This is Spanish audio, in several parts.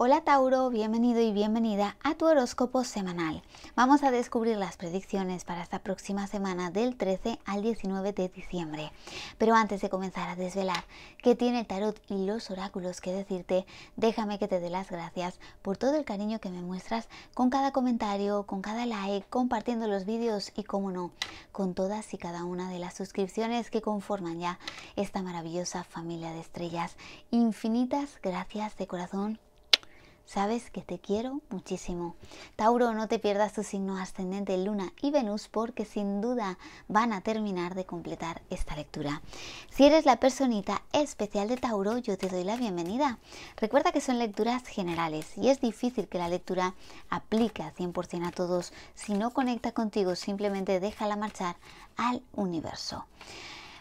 Hola Tauro, bienvenido y bienvenida a tu horóscopo semanal. Vamos a descubrir las predicciones para esta próxima semana del 13 al 19 de diciembre. Pero antes de comenzar a desvelar qué tiene el tarot y los oráculos que decirte, déjame que te dé las gracias por todo el cariño que me muestras con cada comentario, con cada like, compartiendo los vídeos y, como no, con todas y cada una de las suscripciones que conforman ya esta maravillosa familia de estrellas. Infinitas gracias de corazón Sabes que te quiero muchísimo. Tauro, no te pierdas tu signo ascendente, Luna y Venus, porque sin duda van a terminar de completar esta lectura. Si eres la personita especial de Tauro, yo te doy la bienvenida. Recuerda que son lecturas generales y es difícil que la lectura aplique al 100% a todos. Si no conecta contigo, simplemente déjala marchar al universo.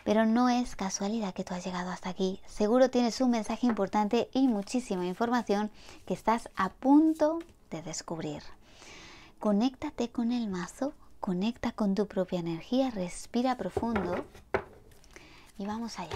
Pero no es casualidad que tú has llegado hasta aquí. Seguro tienes un mensaje importante y muchísima información que estás a punto de descubrir. Conéctate con el mazo, conecta con tu propia energía, respira profundo y vamos allá.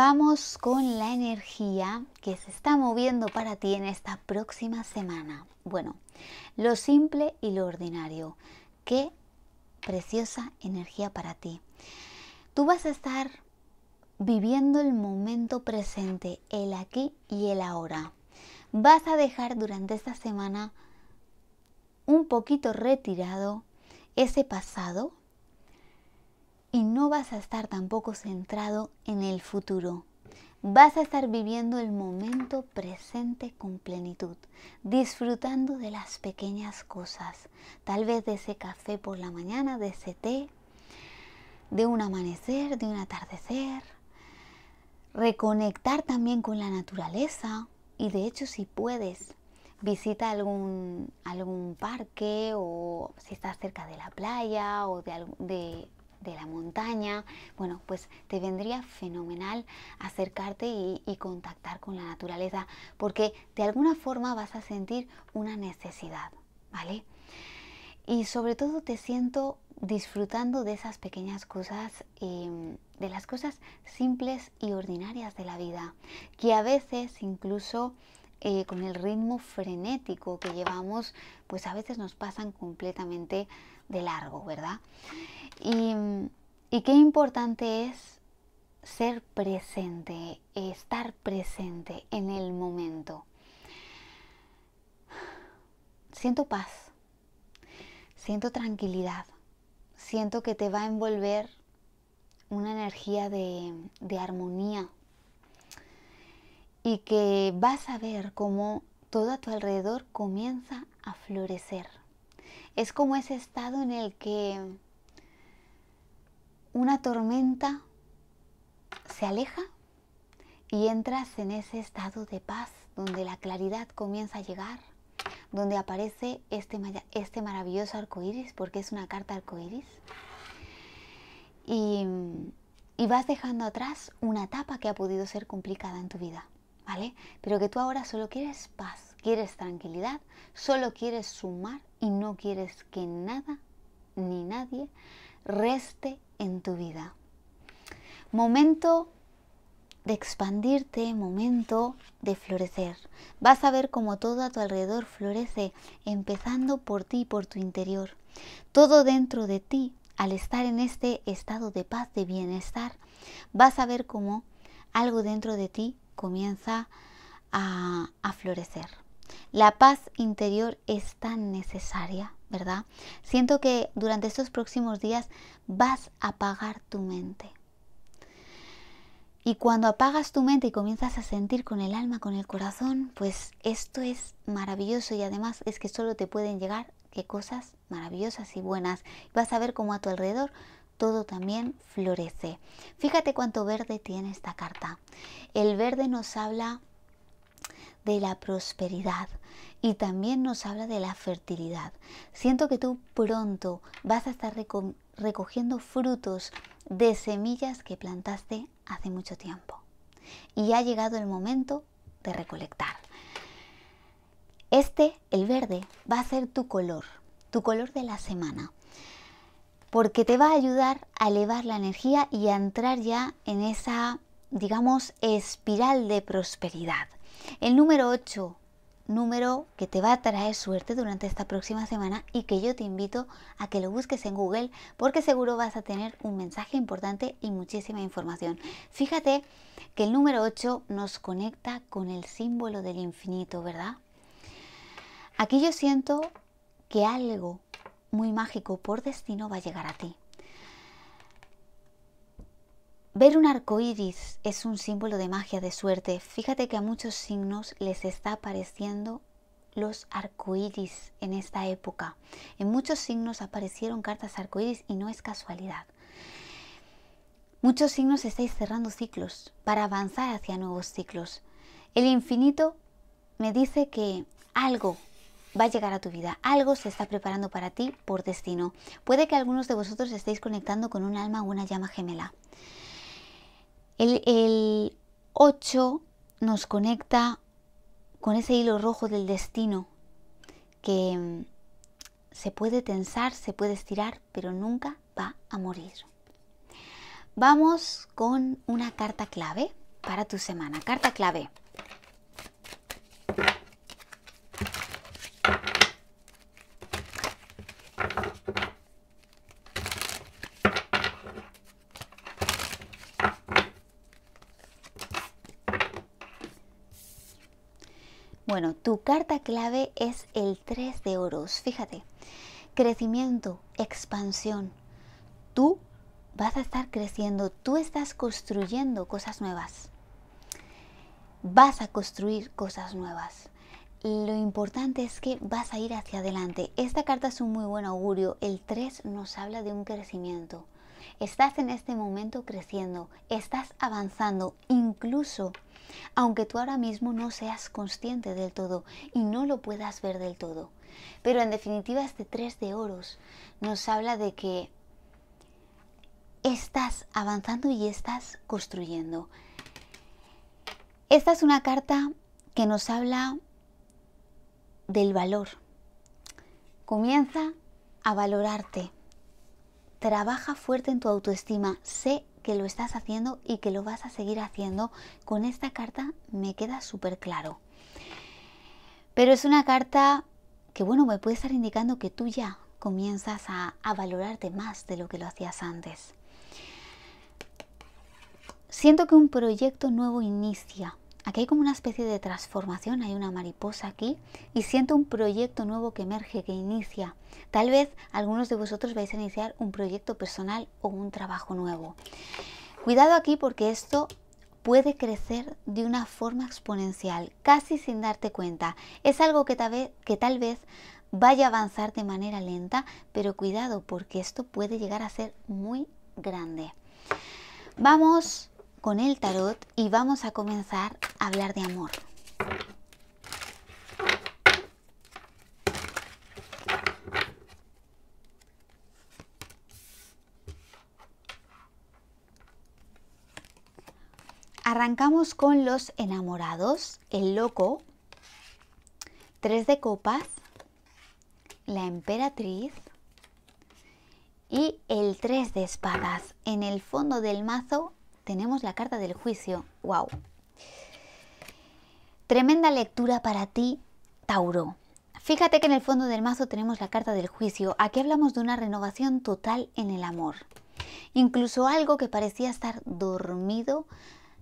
Vamos con la energía que se está moviendo para ti en esta próxima semana. Bueno, lo simple y lo ordinario. Qué preciosa energía para ti. Tú vas a estar viviendo el momento presente, el aquí y el ahora. Vas a dejar durante esta semana un poquito retirado ese pasado y no vas a estar tampoco centrado en el futuro. Vas a estar viviendo el momento presente con plenitud, disfrutando de las pequeñas cosas, tal vez de ese café por la mañana, de ese té, de un amanecer, de un atardecer. Reconectar también con la naturaleza y de hecho si puedes, visita algún, algún parque o si estás cerca de la playa o de de la montaña, bueno, pues te vendría fenomenal acercarte y, contactar con la naturaleza porque de alguna forma vas a sentir una necesidad, ¿vale? Y sobre todo te siento disfrutando de esas pequeñas cosas em, de las cosas simples y ordinarias de la vida, que a veces incluso eh, con el ritmo frenético que llevamos, pues a veces nos pasan completamente de largo, ¿verdad? Y, qué importante es ser presente, estar presente en el momento. Siento paz, siento tranquilidad, siento que te va a envolver una energía de, de armonía y que vas a ver cómo todo a tu alrededor comienza a florecer. Es como ese estado en el que una tormenta se aleja y entras en ese estado de paz donde la claridad comienza a llegar, donde aparece este, este maravilloso iris porque es una carta arcoíris. Y, y vas dejando atrás una etapa que ha podido ser complicada en tu vida, ¿vale? Pero que tú ahora solo quieres paz quieres tranquilidad, solo quieres sumar y no quieres que nada ni nadie reste en tu vida. Momento de expandirte, momento de florecer. Vas a ver cómo todo a tu alrededor florece, empezando por ti, por tu interior. Todo dentro de ti, al estar en este estado de paz, de bienestar, vas a ver cómo algo dentro de ti comienza a florecer. La paz interior es tan necesaria, ¿verdad? Siento que durante estos próximos días vas a apagar tu mente. Y cuando apagas tu mente y comienzas a sentir con el alma, con el corazón, pues esto es maravilloso y además es que solo te pueden llegar cosas maravillosas y buenas. Vas a ver cómo a tu alrededor todo también florece. Fíjate cuánto verde tiene esta carta. El verde nos habla de la prosperidad y también nos habla de la fertilidad. Siento que tú pronto vas a estar recogiendo frutos de semillas que plantaste hace mucho tiempo. Y ha llegado el momento de recolectar. Este, el verde, va a ser tu color, tu color de la semana, porque te va a ayudar a elevar la energía y a entrar ya en esa, digamos, espiral de prosperidad. El número 8, número que te va a traer suerte durante esta próxima semana y que yo te invito a que lo busques en Google porque seguro vas a tener un mensaje importante y muchísima información. Fíjate que el número 8 nos conecta con el símbolo del infinito, ¿verdad? Aquí yo siento que algo muy mágico por destino va a llegar a ti. Ver un arco iris es un símbolo de magia, de suerte. Fíjate que a muchos signos les está apareciendo los arcoíris en esta época. En muchos signos aparecieron cartas arcoíris y no es casualidad. Muchos signos estáis cerrando ciclos para avanzar hacia nuevos ciclos. El infinito me dice que algo va a llegar a tu vida, algo se está preparando para ti por destino. Puede que algunos de vosotros estéis conectando con un alma o una llama gemela. El, 8 nos conecta con ese hilo rojo del destino que mm, se puede tensar, se puede estirar, pero nunca va a morir. Vamos con una carta clave para tu semana. Carta clave. Bueno, tu carta clave es el 3 de oros. Fíjate, crecimiento, expansión. Tú vas a estar creciendo, tú estás construyendo cosas nuevas. Vas a construir cosas nuevas. Lo importante es que vas a ir hacia adelante. Esta carta es un muy buen augurio. El 3 nos habla de un crecimiento Estás en este momento creciendo, estás avanzando, incluso aunque tú ahora mismo no seas consciente del todo y no lo puedas ver del todo. Pero en definitiva este 3 de oros nos habla de que estás avanzando y estás construyendo. Esta es una carta que nos habla del valor. Comienza a valorarte trabaja fuerte en tu autoestima. Sé que lo estás haciendo y que lo vas a seguir haciendo. Con esta carta me queda súper claro. Pero es una carta que, bueno, me puede estar indicando que tú ya comienzas a, valorarte más de lo que lo hacías antes. Siento que un proyecto nuevo inicia, Aquí hay como una especie de transformación, hay una mariposa aquí y siento un proyecto nuevo que emerge, que inicia. Tal vez algunos de vosotros vais a iniciar un proyecto personal o un trabajo nuevo. Cuidado aquí porque esto puede crecer de una forma exponencial, casi sin darte cuenta. Es algo que tal vez, que tal vez vaya a avanzar de manera lenta, pero cuidado porque esto puede llegar a ser muy grande. Vamos con el tarot y vamos a comenzar a hablar de amor. Arrancamos con los enamorados, el loco, tres de copas, la emperatriz y el tres de espadas. En el fondo del mazo tenemos la carta del juicio. ¡Wow! Tremenda lectura para ti, Tauro. Fíjate que en el fondo del mazo tenemos la carta del juicio. Aquí hablamos de una renovación total en el amor. Incluso algo que parecía estar dormido,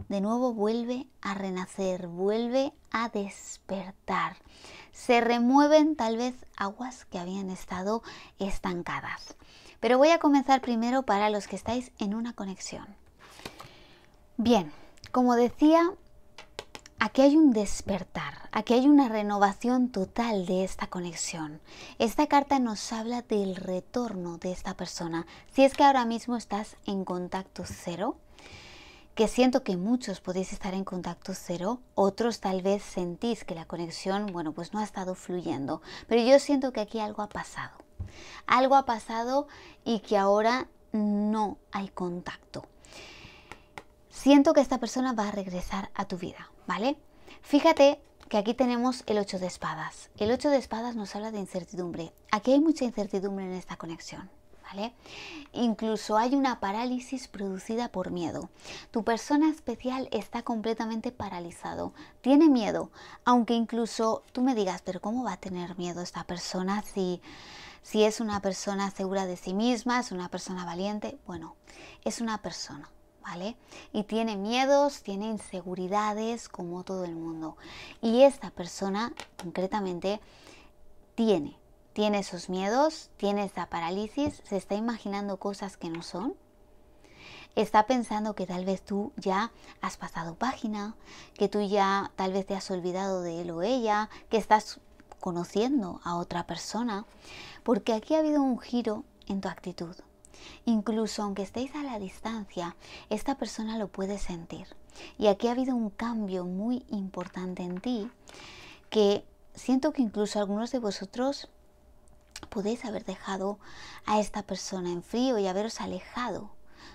de nuevo vuelve a renacer, vuelve a despertar. Se remueven tal vez aguas que habían estado estancadas. Pero voy a comenzar primero para los que estáis en una conexión. Bien, como decía, aquí hay un despertar, aquí hay una renovación total de esta conexión. Esta carta nos habla del retorno de esta persona. Si es que ahora mismo estás en contacto cero, que siento que muchos podéis estar en contacto cero, otros tal vez sentís que la conexión, bueno, pues no ha estado fluyendo, pero yo siento que aquí algo ha pasado. Algo ha pasado y que ahora no hay contacto siento que esta persona va a regresar a tu vida, ¿vale? Fíjate que aquí tenemos el 8 de espadas. El ocho de espadas nos habla de incertidumbre. Aquí hay mucha incertidumbre en esta conexión. ¿Vale? Incluso hay una parálisis producida por miedo. Tu persona especial está completamente paralizado, tiene miedo, aunque incluso tú me digas, pero ¿cómo va a tener miedo esta persona si si es una persona segura de sí misma, es una persona valiente? Bueno, es una persona y tiene miedos, tiene inseguridades como todo el mundo. Y esta persona concretamente tiene, tiene esos miedos, tiene esa parálisis, se está imaginando cosas que no son. Está pensando que tal vez tú ya has pasado página, que tú ya tal vez te has olvidado de él o ella, que estás conociendo a otra persona, porque aquí ha habido un giro en tu actitud. Incluso aunque estéis a la distancia, esta persona lo puede sentir. Y aquí ha habido un cambio muy importante en ti que siento que incluso algunos de vosotros podéis haber dejado a esta persona en frío y haberos alejado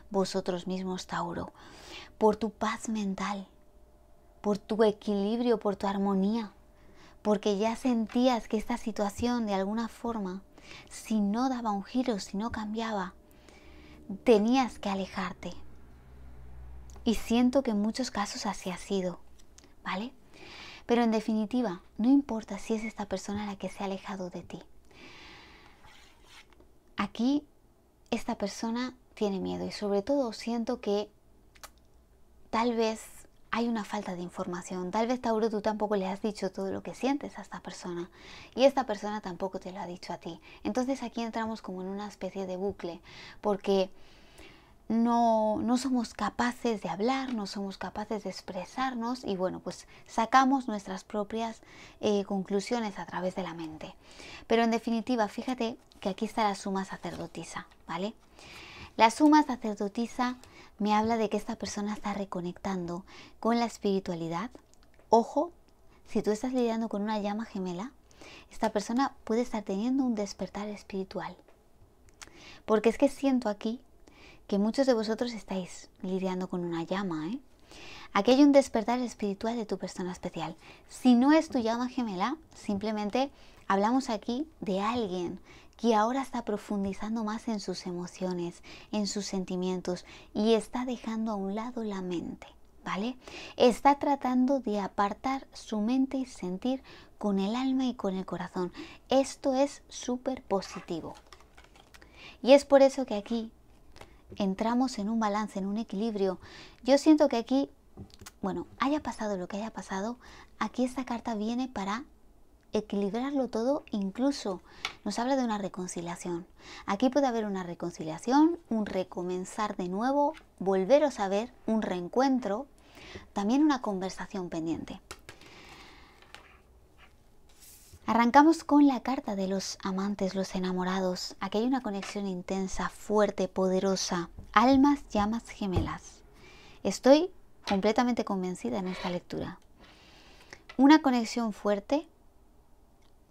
vosotros mismos, Tauro, por tu paz mental, por tu equilibrio, por tu armonía, porque ya sentías que esta situación de alguna forma, si no daba un giro, si no cambiaba, tenías que alejarte. Y siento que en muchos casos así ha sido, ¿vale? Pero en definitiva, no importa si es esta persona la que se ha alejado de ti. Aquí esta persona tiene miedo y sobre todo siento que tal vez hay una falta de información. Tal vez, Tauro, tú tampoco le has dicho todo lo que sientes a esta persona y esta persona tampoco te lo ha dicho a ti. Entonces aquí entramos como en una especie de bucle porque no, no somos capaces de hablar, no somos capaces de expresarnos y bueno, pues sacamos nuestras propias eh, conclusiones a través de la mente. Pero en definitiva, fíjate que aquí está la suma sacerdotisa, ¿vale? La suma sacerdotisa me habla de que esta persona está reconectando con la espiritualidad. Ojo, si tú estás lidiando con una llama gemela, esta persona puede estar teniendo un despertar espiritual. Porque es que siento aquí que muchos de vosotros estáis lidiando con una llama. ¿eh? Aquí hay un despertar espiritual de tu persona especial. Si no es tu llama gemela, simplemente hablamos aquí de alguien y ahora está profundizando más en sus emociones, en sus sentimientos y está dejando a un lado la mente. ¿Vale? Está tratando de apartar su mente y sentir con el alma y con el corazón. Esto es súper positivo. Y es por eso que aquí entramos en un balance, en un equilibrio. Yo siento que aquí, bueno, haya pasado lo que haya pasado, aquí esta carta viene para equilibrarlo todo, incluso nos habla de una reconciliación. Aquí puede haber una reconciliación, un recomenzar de nuevo, volveros a ver, un reencuentro, también una conversación pendiente. Arrancamos con la carta de los amantes, los enamorados. Aquí hay una conexión intensa, fuerte, poderosa. Almas, llamas gemelas. Estoy completamente convencida en esta lectura. Una conexión fuerte,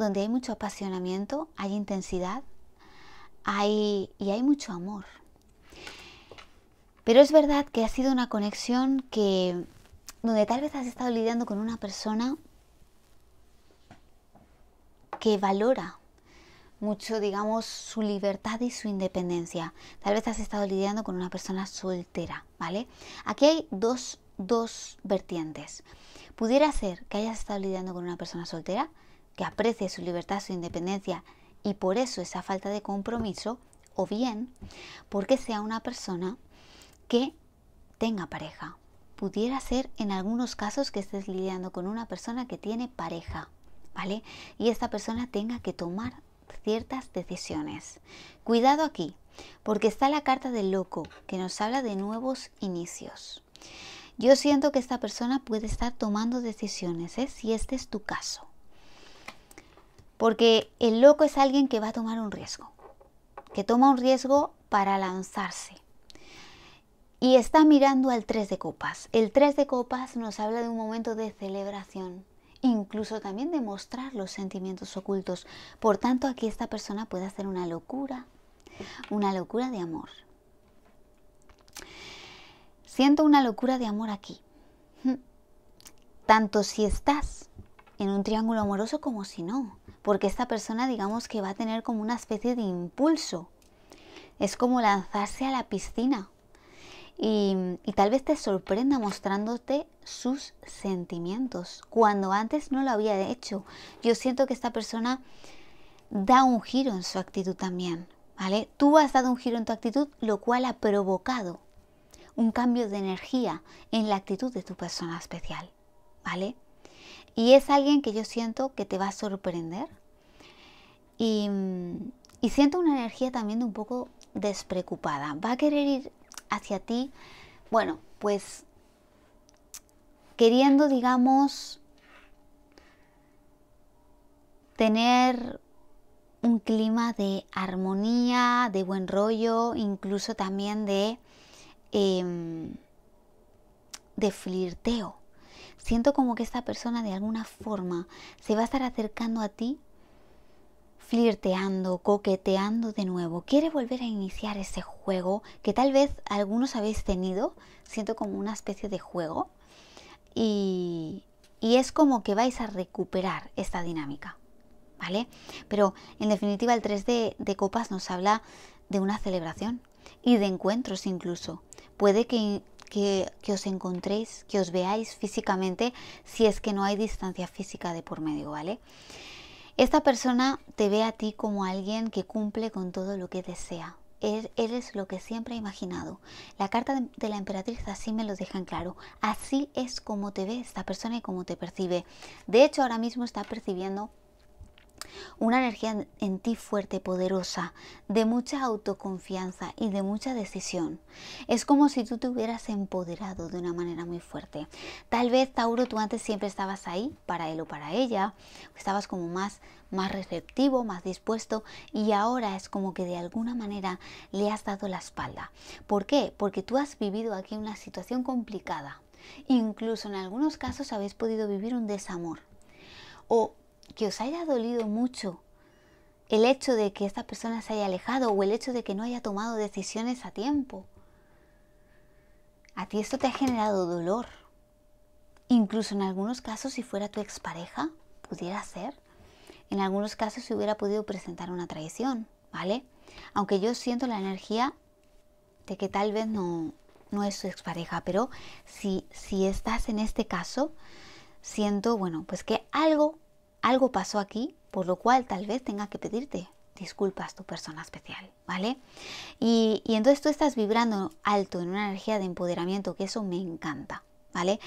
donde hay mucho apasionamiento, hay intensidad y hay mucho amor. Pero es verdad que ha sido una conexión que donde tal vez has estado lidiando con una persona que valora mucho, digamos, su libertad y su independencia. Tal vez has estado lidiando con una persona soltera, ¿vale? Aquí hay dos, dos vertientes. Pudiera ser que hayas estado lidiando con una persona soltera que aprecie su libertad, su independencia y por eso esa falta de compromiso, o bien porque sea una persona que tenga pareja. Pudiera ser en algunos casos que estés lidiando con una persona que tiene pareja, ¿vale? Y esta persona tenga que tomar ciertas decisiones. Cuidado aquí, porque está la carta del loco que nos habla de nuevos inicios. Yo siento que esta persona puede estar tomando decisiones, ¿eh? si este es tu caso. Porque el loco es alguien que va a tomar un riesgo, que toma un riesgo para lanzarse. Y está mirando al 3 de copas. El 3 de copas nos habla de un momento de celebración, incluso también de mostrar los sentimientos ocultos. Por tanto, aquí esta persona puede hacer una locura, una locura de amor. Siento una locura de amor aquí. Tanto si estás en un triángulo amoroso como si no, porque esta persona digamos que va a tener como una especie de impulso. Es como lanzarse a la piscina y, y tal vez te sorprenda mostrándote sus sentimientos, cuando antes no lo había hecho. Yo siento que esta persona da un giro en su actitud también, ¿vale? Tú has dado un giro en tu actitud, lo cual ha provocado un cambio de energía en la actitud de tu persona especial, ¿vale? Y es alguien que yo siento que te va a sorprender. Y, siento una energía también de un poco despreocupada. Va a querer ir hacia ti, bueno, pues queriendo, digamos, tener un clima de armonía, de buen rollo, incluso también de, em, de flirteo. Siento como que esta persona de alguna forma se va a estar acercando a ti, flirteando, coqueteando de nuevo. Quiere volver a iniciar ese juego que tal vez algunos habéis tenido. Siento como una especie de juego. Y, es como que vais a recuperar esta dinámica. ¿Vale? Pero en definitiva el 3 d de copas nos habla de una celebración y de encuentros incluso. Puede que que, os encontréis, que os veáis físicamente si es que no hay distancia física de por medio, ¿vale? Esta persona te ve a ti como alguien que cumple con todo lo que desea. Eres lo que siempre ha imaginado. La carta de la emperatriz así me lo deja en claro. Así es como te ve esta persona y como te percibe. De hecho, ahora mismo está percibiendo una energía en ti fuerte, poderosa, de mucha autoconfianza y de mucha decisión. Es como si tú te hubieras empoderado de una manera muy fuerte. Tal vez, Tauro, tú antes siempre estabas ahí para él o para ella, estabas como más más receptivo, más dispuesto y ahora es como que de alguna manera le has dado la espalda. ¿Por qué? Porque tú has vivido aquí una situación complicada. Incluso en algunos casos habéis podido vivir un desamor o que os haya dolido mucho el hecho de que esta persona se haya alejado o el hecho de que no haya tomado decisiones a tiempo. A ti esto te ha generado dolor. Incluso en algunos casos, si fuera tu expareja, pudiera ser. En algunos casos se hubiera podido presentar una traición, ¿vale? Aunque yo siento la energía de que tal vez no, no es su expareja, pero si, si estás en este caso, siento, bueno, pues que algo algo pasó aquí, por lo cual tal vez tenga que pedirte disculpas tu persona especial, ¿vale? Y, entonces tú estás vibrando alto en una energía de empoderamiento, que eso me encanta, ¿vale?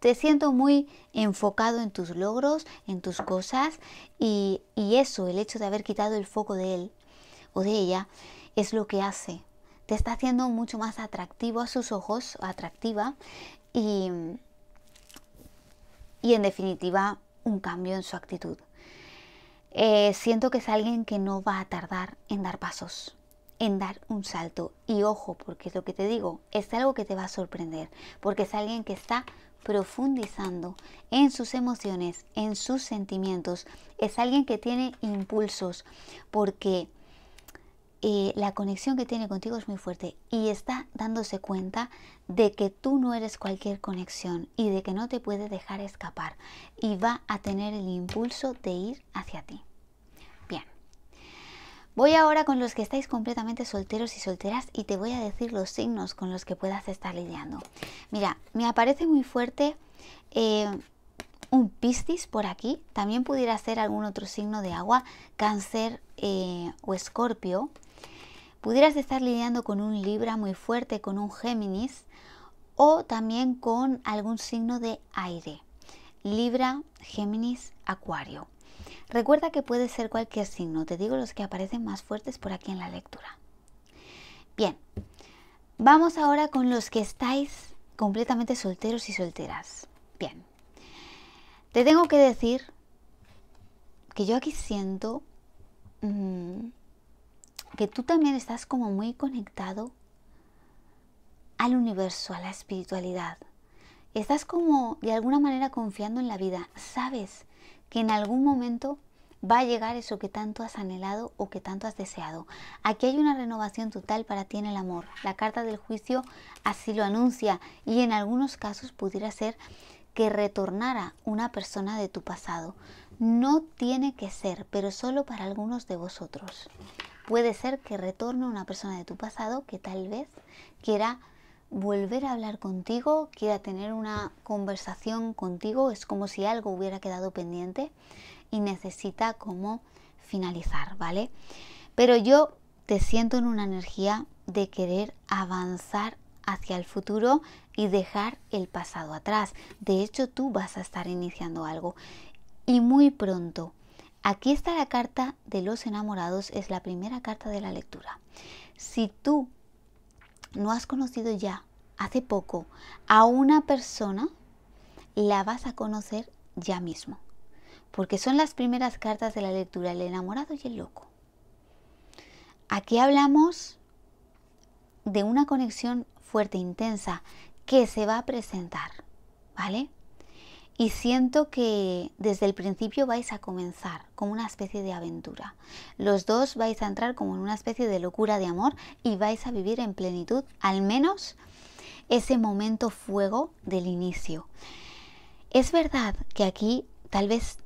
Te siento muy enfocado en tus logros, en tus cosas, y, y eso, el hecho de haber quitado el foco de él o de ella, es lo que hace. Te está haciendo mucho más atractivo a sus ojos, atractiva, y, y en definitiva un cambio en su actitud. Eh, siento que es alguien que no va a tardar en dar pasos, en dar un salto. Y ojo, porque es lo que te digo, es algo que te va a sorprender, porque es alguien que está profundizando en sus emociones, en sus sentimientos. Es alguien que tiene impulsos, porque eh, la conexión que tiene contigo es muy fuerte y está dándose cuenta de que tú no eres cualquier conexión y de que no te puede dejar escapar y va a tener el impulso de ir hacia ti. Bien, voy ahora con los que estáis completamente solteros y solteras y te voy a decir los signos con los que puedas estar lidiando. Mira, me aparece muy fuerte... Eh, un piscis por aquí, también pudiera ser algún otro signo de agua, cáncer eh, o escorpio, Pudieras estar lidiando con un Libra muy fuerte, con un Géminis o también con algún signo de aire. Libra, Géminis, Acuario. Recuerda que puede ser cualquier signo, te digo los que aparecen más fuertes por aquí en la lectura. Bien, vamos ahora con los que estáis completamente solteros y solteras. Bien, te tengo que decir que yo aquí siento mm, que tú también estás como muy conectado al universo, a la espiritualidad. Estás como de alguna manera confiando en la vida. Sabes que en algún momento va a llegar eso que tanto has anhelado o que tanto has deseado. Aquí hay una renovación total para ti en el amor. La carta del juicio así lo anuncia y en algunos casos pudiera ser que retornara una persona de tu pasado. No tiene que ser, pero solo para algunos de vosotros puede ser que retorne una persona de tu pasado que tal vez quiera volver a hablar contigo, quiera tener una conversación contigo, es como si algo hubiera quedado pendiente y necesita como finalizar, ¿vale? Pero yo te siento en una energía de querer avanzar hacia el futuro y dejar el pasado atrás. De hecho, tú vas a estar iniciando algo y muy pronto Aquí está la carta de los enamorados, es la primera carta de la lectura. Si tú no has conocido ya, hace poco, a una persona, la vas a conocer ya mismo. Porque son las primeras cartas de la lectura, el enamorado y el loco. Aquí hablamos de una conexión fuerte, intensa, que se va a presentar, ¿vale? y siento que desde el principio vais a comenzar como una especie de aventura. Los dos vais a entrar como en una especie de locura de amor y vais a vivir en plenitud al menos ese momento fuego del inicio. Es verdad que aquí tal vez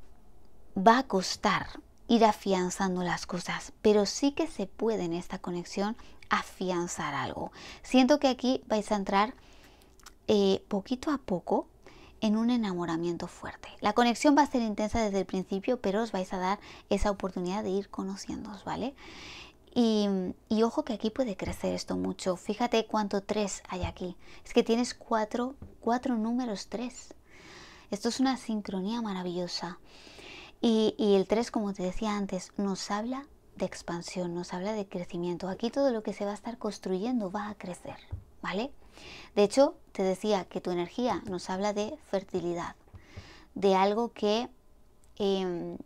va a costar ir afianzando las cosas, pero sí que se puede en esta conexión afianzar algo. Siento que aquí vais a entrar eh, poquito a poco en un enamoramiento fuerte. La conexión va a ser intensa desde el principio, pero os vais a dar esa oportunidad de ir conociéndoos, ¿vale? Y, ojo que aquí puede crecer esto mucho. Fíjate cuánto 3 hay aquí. Es que tienes 4 cuatro, cuatro números 3. Esto es una sincronía maravillosa. Y, el 3, como te decía antes, nos habla de expansión, nos habla de crecimiento. Aquí todo lo que se va a estar construyendo va a crecer, ¿vale? De hecho, te decía que tu energía nos habla de fertilidad, de algo que, em,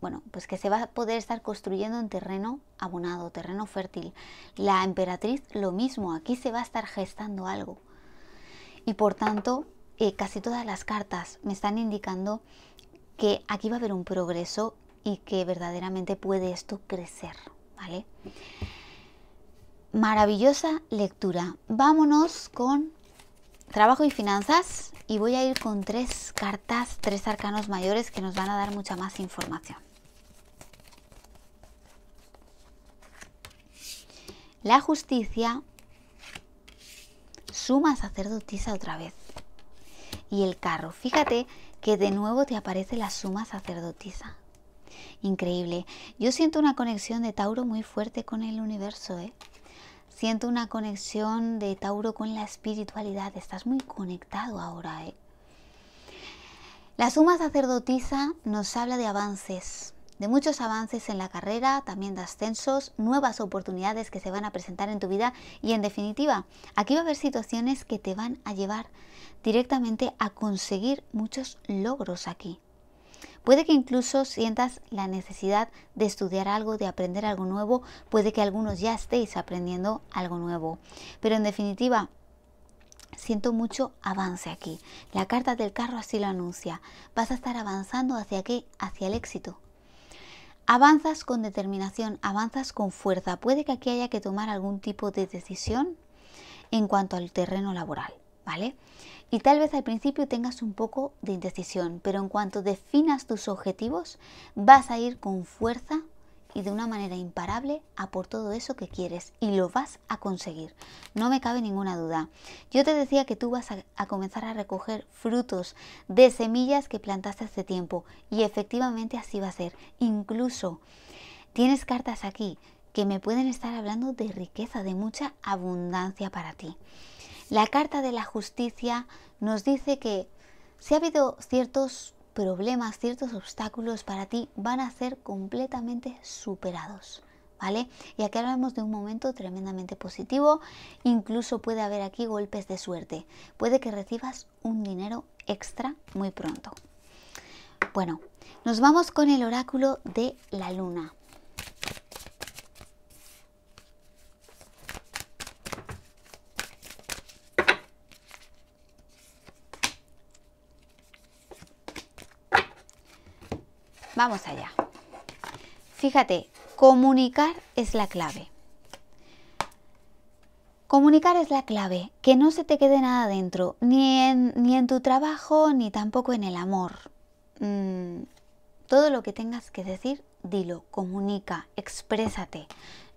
bueno, pues que se va a poder estar construyendo en terreno abonado, terreno fértil. La emperatriz, lo mismo, aquí se va a estar gestando algo. Y por tanto, eh, casi todas las cartas me están indicando que aquí va a haber un progreso y que verdaderamente puede esto crecer, ¿vale? Maravillosa lectura. Vámonos con trabajo y finanzas y voy a ir con tres cartas, tres arcanos mayores que nos van a dar mucha más información. La justicia, suma sacerdotisa otra vez. Y el carro, fíjate que de nuevo te aparece la suma sacerdotisa. Increíble. Yo siento una conexión de Tauro muy fuerte con el universo, ¿eh? Siento una conexión de Tauro con la espiritualidad. Estás muy conectado ahora. ¿eh? La suma sacerdotisa nos habla de avances, de muchos avances en la carrera, también de ascensos, nuevas oportunidades que se van a presentar en tu vida y en definitiva, aquí va a haber situaciones que te van a llevar directamente a conseguir muchos logros aquí. Puede que incluso sientas la necesidad de estudiar algo, de aprender algo nuevo, puede que algunos ya estéis aprendiendo algo nuevo. Pero en definitiva, Siento mucho avance aquí. La carta del carro así lo anuncia. Vas a estar avanzando hacia qué? Hacia el éxito. Avanzas con determinación, avanzas con fuerza. Puede que aquí haya que tomar algún tipo de decisión en cuanto al terreno laboral. ¿vale? Y tal vez al principio tengas un poco de indecisión, pero en cuanto definas tus objetivos, vas a ir con fuerza y de una manera imparable a por todo eso que quieres y lo vas a conseguir. No me cabe ninguna duda. Yo te decía que tú vas a, a, comenzar a recoger frutos de semillas que plantaste hace tiempo y efectivamente así va a ser. Incluso tienes cartas aquí que me pueden estar hablando de riqueza, de mucha abundancia para ti. La Carta de la Justicia nos dice que si ha habido ciertos problemas, ciertos obstáculos para ti, van a ser completamente superados. ¿Vale? Y aquí hablamos de un momento tremendamente positivo, incluso puede haber aquí golpes de suerte, puede que recibas un dinero extra muy pronto. Bueno, nos vamos con el oráculo de la luna. Vamos allá. Fíjate, comunicar es la clave. Comunicar es la clave, que no se te quede nada dentro, ni en, ni en tu trabajo, ni tampoco en el amor. Mm, todo lo que tengas que decir, dilo, comunica, exprésate,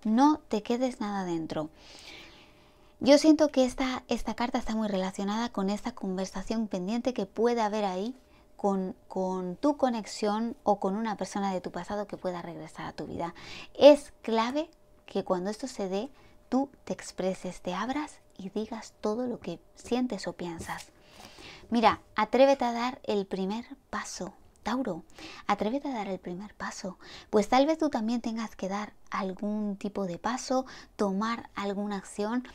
no te quedes nada dentro. Yo siento que esta, esta carta está muy relacionada con esta conversación pendiente que puede haber ahí con, tu conexión o con una persona de tu pasado que pueda regresar a tu vida. Es clave que cuando esto se dé, tú te expreses, te abras y digas todo lo que sientes o piensas. Mira, atrévete a dar el primer paso Tauro, atrévete a dar el primer paso, pues tal vez tú también tengas que dar algún tipo de paso, tomar alguna acción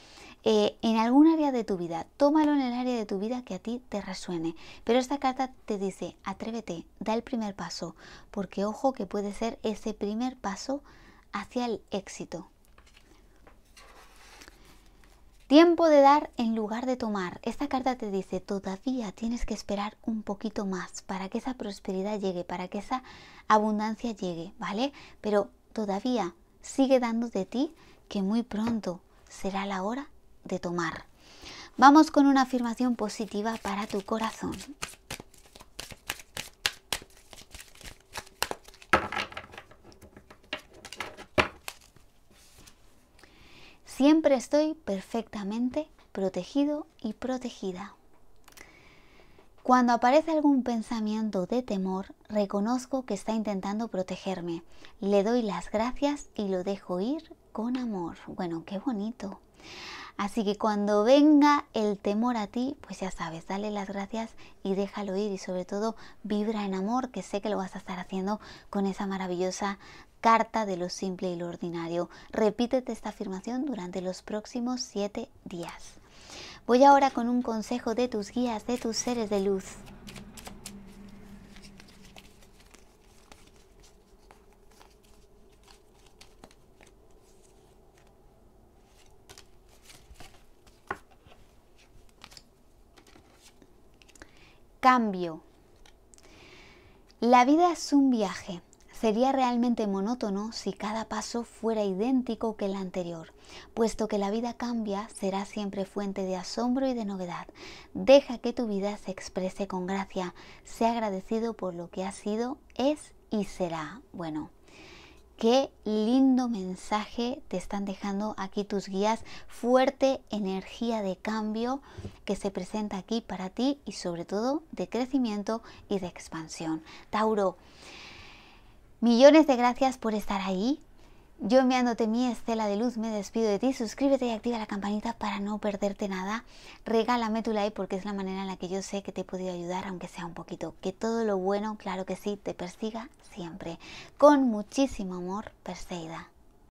eh, en algún área de tu vida. Tómalo en el área de tu vida que a ti te resuene. Pero esta carta te dice, atrévete, da el primer paso, porque ojo que puede ser ese primer paso hacia el éxito. Tiempo de dar en lugar de tomar. Esta carta te dice, todavía tienes que esperar un poquito más para que esa prosperidad llegue, para que esa abundancia llegue, ¿vale? Pero todavía sigue dando de ti que muy pronto será la hora de tomar. Vamos con una afirmación positiva para tu corazón. Siempre estoy perfectamente protegido y protegida. Cuando aparece algún pensamiento de temor, reconozco que está intentando protegerme. Le doy las gracias y lo dejo ir con amor. Bueno, qué bonito. Así que cuando venga el temor a ti, pues ya sabes, dale las gracias y déjalo ir y sobre todo vibra en amor, que sé que lo vas a estar haciendo con esa maravillosa carta de lo simple y lo ordinario. Repítete esta afirmación durante los próximos siete días. Voy ahora con un consejo de tus guías, de tus seres de luz. Cambio. La vida es un viaje Sería realmente monótono si cada paso fuera idéntico que el anterior. Puesto que la vida cambia, será siempre fuente de asombro y de novedad. Deja que tu vida se exprese con gracia. Sea agradecido por lo que ha sido, es y será. Bueno, qué lindo mensaje te están dejando aquí tus guías, fuerte energía de cambio que se presenta aquí para ti y sobre todo de crecimiento y de expansión. Tauro, Millones de gracias por estar ahí. Yo enviándote mi estela de luz me despido de ti. Suscríbete y activa la campanita para no perderte nada. Regálame tu like porque es la manera en la que yo sé que te he podido ayudar, aunque sea un poquito. Que todo lo bueno, claro que sí, te persiga siempre. Con muchísimo amor, Perseida.